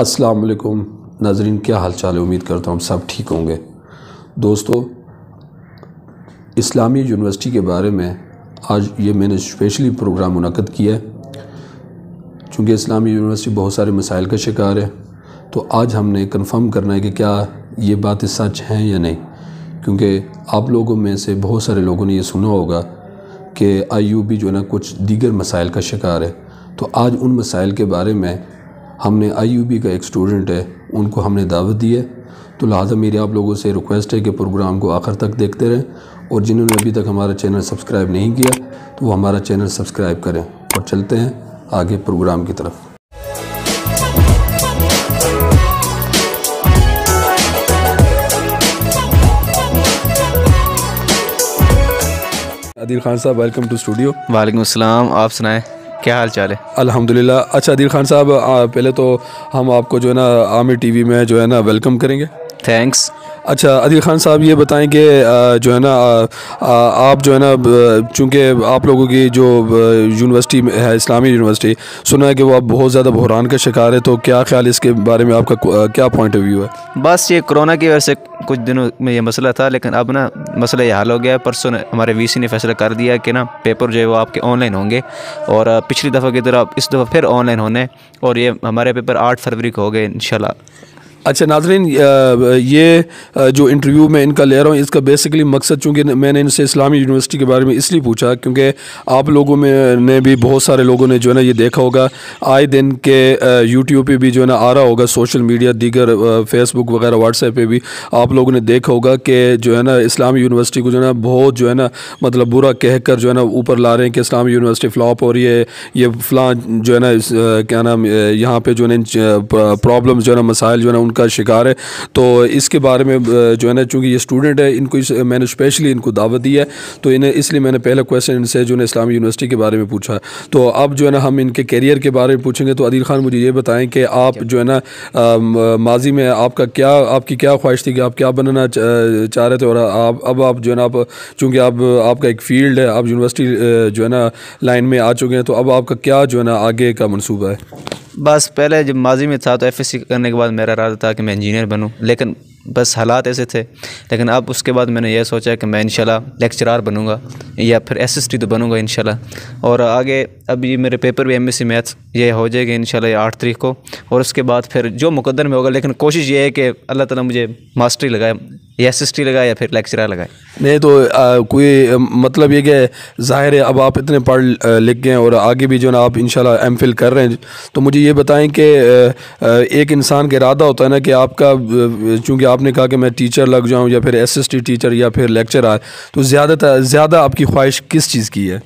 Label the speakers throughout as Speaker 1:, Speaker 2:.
Speaker 1: अस्सलाम वालेकुम नाजरीन क्या हाल चाल है उम्मीद करता हूँ सब ठीक होंगे दोस्तों इस्लामी यूनिवर्सिटी के बारे में आज ये मैंने स्पेशली प्रोग्राम मुनद किया है चूँकि इस्लामी यूनिवर्सिटी बहुत सारे मसाइल का शिकार है तो आज हमने कन्फर्म करना है कि क्या ये बातें सच हैं या नहीं क्योंकि आप लोगों में से बहुत सारे लोगों ने यह सुना होगा कि आई यू बी जो है ना कुछ दीगर मसाइल का शिकार है तो आज उन मसाइल के बारे में हमने आईयूबी का एक स्टूडेंट है उनको हमने दावत दी है तो लिहाजा मेरी आप लोगों से रिक्वेस्ट है कि प्रोग्राम को आखिर तक देखते रहें और जिन्होंने अभी तक हमारा चैनल सब्सक्राइब नहीं किया तो वो हमारा चैनल सब्सक्राइब करें और चलते हैं आगे प्रोग्राम की तरफ अदिल खान साहब वेलकम टू स्टूडियो वालेकुम अस्सलाम आप सुनाएं क्या हाल चाल है अलहमदिल्ला अच्छा अदीर खान साहब पहले तो हम आपको जो है ना आमिर टीवी में जो है ना वेलकम करेंगे थैंक्स अच्छा अदी ख़ान साहब ये बताएं कि जो है ना आप जो है ना चूँकि आप लोगों की जो यूनिवर्सिटी है इस्लामी यूनिवर्सिटी सुना है कि वो आप बहुत ज़्यादा बहरान का शिकार है तो क्या ख्याल इसके बारे में आपका क्या पॉइंट ऑफ व्यू है
Speaker 2: बस ये कोरोना की वजह से कुछ दिनों में ये मसला था लेकिन अब ना मसला ये हल हो गया है परसों हमारे वी ने फैसला कर दिया कि ना पेपर जो है वो आपके ऑनलाइन होंगे और पिछली दफ़ा की तरह इस दफ़ा फिर ऑनलाइन होने और ये हमारे पेपर आठ फरवरी को हो गए इन
Speaker 1: अच्छा नाजरीन ये जो इंटरव्यू मैं इनका ले रहा हूँ इसका बेसिकली मकसद चूँकि मैंने इनसे इस्लामी यूनिवर्सिटी के बारे में इसलिए पूछा क्योंकि आप लोगों में ने भी बहुत सारे लोगों ने जो है ना ये देखा होगा आए दिन के यूट्यूब पे भी जो है ना आ रहा होगा सोशल मीडिया दीगर फेसबुक वगैरह व्हाट्सएप पर भी आप लोगों ने देखा होगा कि जो है ना इस्लामी यूनिवर्सिटी को जो है ना बहुत जो है ना मतलब बुरा कह कर जो है ना ऊपर ला रहे हैं कि इस्लामी यूनिवर्सिटी फ्लॉप हो रही है ये फ़लाँ जो है ना क्या नाम यहाँ पर जो है ना प्रॉब्लम जो है ना मसाइल जो है ना उनका शिकार है तो इसके बारे में जो है ना चूँकि ये स्टूडेंट है इनको इस, मैंने स्पेशली इनको दावत दी है तो इन्हें इसलिए मैंने पहला क्वेश्चन इनसे जो है इस्लामी यूनिवर्सिटी के बारे में पूछा तो अब जो है ना हम इनके कैरियर के बारे में पूछेंगे तो अदील खान मुझे ये बताएं कि आप जो है ना माजी में आपका क्या आपकी क्या ख्वाहिश थी कि आप क्या बनना चाह रहे थे और आप अब आप जो है ना आप चूँकि आप आपका एक फील्ड है आप यूनिवर्सिटी जो है ना
Speaker 2: लाइन में आ चुके हैं तो अब आपका क्या जो है ना आगे का मनसूबा है बस पहले जब माजी में था तो एफ एस सी करने के बाद मेरा इरादा था कि मैं इंजीनियर बनूँ लेकिन बस हालात ऐसे थे लेकिन अब उसके बाद मैंने यह सोचा कि मैं इनशाला लेक्चरार बनूँगा या फिर एसएसटी तो बनूँगा इनशाला और आगे अभी मेरे पेपर भी एमएससी मैथ्स ये हो जाएगा इनशाला आठ तारीख को और उसके बाद फिर जो मुकदर में होगा लेकिन कोशिश ये है कि अल्लाह ताला मुझे मास्टरी लगाए या एस टी लगाए या फिर लेक्चरार लगाए
Speaker 1: नहीं तो आ, कोई मतलब ये कि ज़ाहिर है अब आप इतने पढ़ लिख गए और आगे भी जो ना आप इन एम फिल कर रहे हैं तो मुझे ये बताएं कि एक इंसान का इरादा होता है ना कि आपका चूँकि आपने कहा कि मैं टीचर लग जाऊँ या फिर असिस्टेंट टीचर या फिर लेक्चर आए तो ज़्यादातर ज़्यादा आपकी ख्वाहिश किस चीज़ की है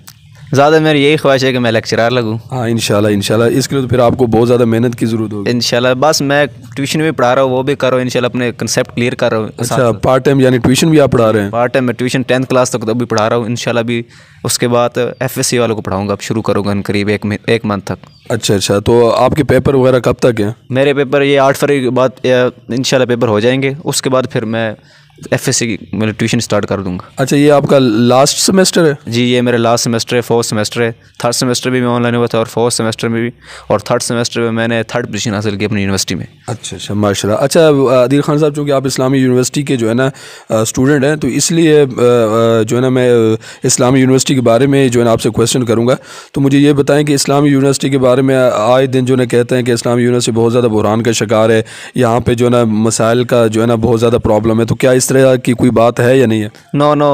Speaker 1: ज़्यादा
Speaker 2: मेरी यही ख्वाहिश है कि मैं लेक्चरार लगूँ हाँ इन शाला इसके लिए तो फिर आपको
Speaker 1: बहुत ज़्यादा मेहनत की ज़रूरत
Speaker 2: होगी इन बस मैं ट्यूशन भी पढ़ा रहा हूँ वो भी कर रहा हूँ इन अपने कंसेप्ट क्लियर कर रहा हूँ अच्छा पार्ट टाइम यानी ट्यूशन भी आप पढ़ा रहे हैं पार्ट टाइम मैं ट्यूशन टेंथ क्लास तक तो भी पढ़ा रहा हूँ इन भी उसके बाद एफ एस सी वालों को पढ़ाऊँगा अब शुरू करूँगा इन करीब एक एक मंथ तक
Speaker 1: अच्छा अच्छा तो आपके पेपर वगैरह कब तक हैं
Speaker 2: मेरे पेपर ये आठ फरवरी के बाद इन पेपर हो जाएंगे उसके बाद फिर मैं एफ एस सी मतलब ट्यूशन स्टार्ट कर दूंगा अच्छा ये आपका लास्ट सेमेस्टर है जी ये मेरा लास्ट सेमेस्टर है फोर्थ सेमेस्टर है थर्ड सेमेस्टर भी मैं ऑनलाइन हुआ था और फोर्थ सेमेस्टर में भी और थर्ड सेमेस्टर में मैंने थर्ड पोजीशन हासिल की अपनी यूनिवर्सिटी में अच्छा अच्छा माशा
Speaker 1: अच्छा अदीर खान साहब चूँकि आप इस्लामी यूनिवर्सिटी के जो है ना स्टूडेंट हैं तो इसलिए जो है ना मैं इस्लामी यूनिवर्सिटी के बारे में जो है ना आपसे क्वेश्चन करूँगा तो मुझे ये बताएं कि इस्लामी यूनिवर्सिटी के बारे में आए दिन जो है कहते हैं कि इस्लामी यूनिवर्सिटी बहुत ज़्यादा बुरहान का शिकार है यहाँ पर जो है ना मसाइल का जो है ना बहुत ज़्यादा प्रॉब्लम है तो क्या इस इस तरह की कोई
Speaker 2: बात है या नहीं है नो नो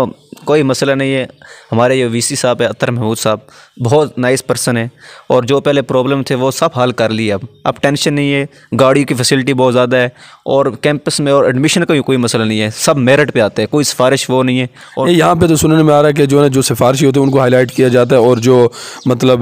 Speaker 2: कोई मसला नहीं है हमारे जो वीसी साहब है अतर महमूद साहब बहुत नाइस पर्सन है और जो पहले प्रॉब्लम थे वो सब हल कर लिए अब अब टेंशन नहीं है गाड़ी की फैसिलिटी बहुत ज़्यादा है और कैंपस में और एडमिशन का भी कोई मसला नहीं है सब मेरिट पे आते हैं कोई सिफारिश वो नहीं है और यहाँ
Speaker 1: पे तो सुनने में आ रहा है कि जो है जो सिफारिश होते हैं उनको हाईलाइट किया जाता है और जो मतलब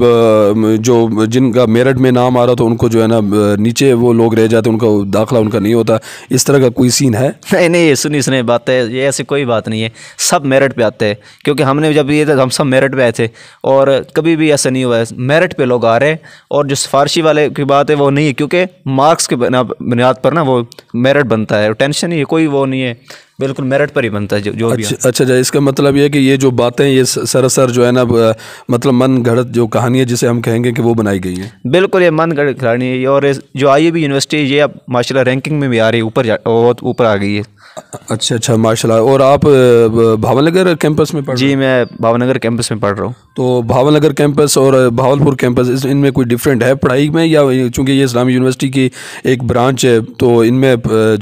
Speaker 1: जो जिनका मेरिट में नाम आ रहा था उनको जो है ना नीचे वो लोग रह जाते उनका दाखिला उनका नहीं होता इस तरह का कोई सीन है
Speaker 2: नहीं नहीं सुनी सुनी बात है ये ऐसी कोई बात नहीं है सब मेरिट पर आते हैं क्योंकि हमने जब जब ये तो हम सब मेरिट पे आए थे और कभी भी ऐसा नहीं हुआ है मेरिट पे लोग आ रहे हैं और जो सिफारशी वाले की बात है वो नहीं है क्योंकि मार्क्स के बुनियाद पर ना वो मेरिट बनता है टेंशन ही कोई वो नहीं है बिल्कुल मेरिट पर ही बनता है जो जो अच्छा भी अच्छा जी अच्छा, इसका मतलब ये कि ये जो बातें ये सरासर जो है ना मतलब मन
Speaker 1: गढ़ जो कहानी है जिसे हम कहेंगे कि वो बनाई गई है
Speaker 2: बिल्कुल ये मन गढ़ कहानी है और जो आई भी यूनिवर्सिटी ये अब माशा रैंकिंग में भी आ रही है ऊपर बहुत ऊपर आ गई है अच्छा अच्छा माशा और आप भावनगर कैंपस में पढ़ जी मैं भावनगर कैंपस में पढ़ रहा हूँ तो भावनगर
Speaker 1: कैंपस और भावलपुर कैंपस इनमें कोई डिफरेंट है पढ़ाई में या चूँकि ये इस्लामी यूनिवर्सिटी की
Speaker 2: एक ब्रांच है तो इनमें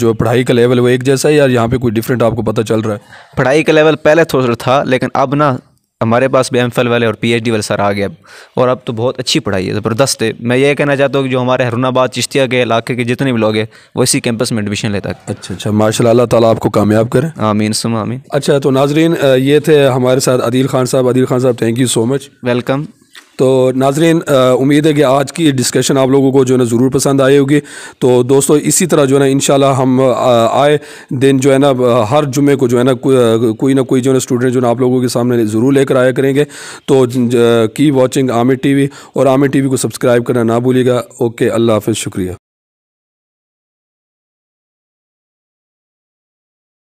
Speaker 2: जो पढ़ाई का लेवल वो एक जैसा है या यहाँ पे कोई डिफरेंट आपको पता चल रहा है पढ़ाई का लेवल पहले थोड़ा था लेकिन अब ना हमारे पास भी एम वाले और पी वाले सर आ गए अब और अब तो बहुत अच्छी पढ़ाई है ज़बरदस्त है मैं ये कहना चाहता हूँ कि जो हमारे हरुणाबाद चिश्तिया के इलाके के जितने भी लोग हैं वो इसी कैंपस में एडमिशन लेता है अच्छा अच्छा माशा अल्लाह ताला आपको कामयाब करें आमीन सुम आमीन
Speaker 1: अच्छा तो नाजरीन ये थे हमारे साथ अदील खान साहब अदील खान साहब thank you so much welcome तो नाजरीन उम्मीद है कि आज की डिस्कशन आप लोगों को जो है ना ज़रूर पसंद आई होगी तो दोस्तों इसी तरह जो है ना इन हम आए दिन जो है ना हर जुमे को जो है ना कोई ना कोई जो है ना स्टूडेंट जो है ना आप लोगों के सामने ज़रूर लेकर आया करेंगे तो की वॉचिंग आमिर टी और आमिर टी को सब्सक्राइब करना ना भूलिएगा ओके अल्लाह हाफ़ शुक्रिया